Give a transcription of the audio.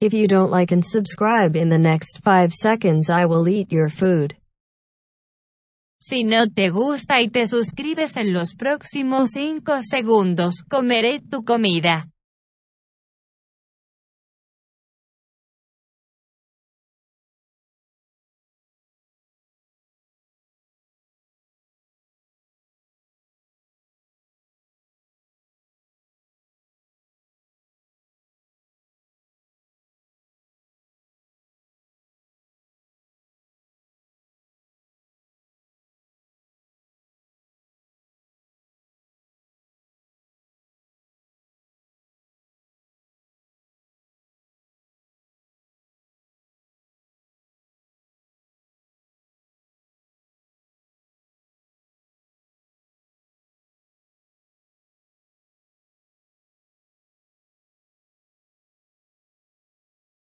If you don't like and subscribe in the next 5 seconds I will eat your food. Si no te gusta y te suscribes en los próximos 5 segundos, comeré tu comida.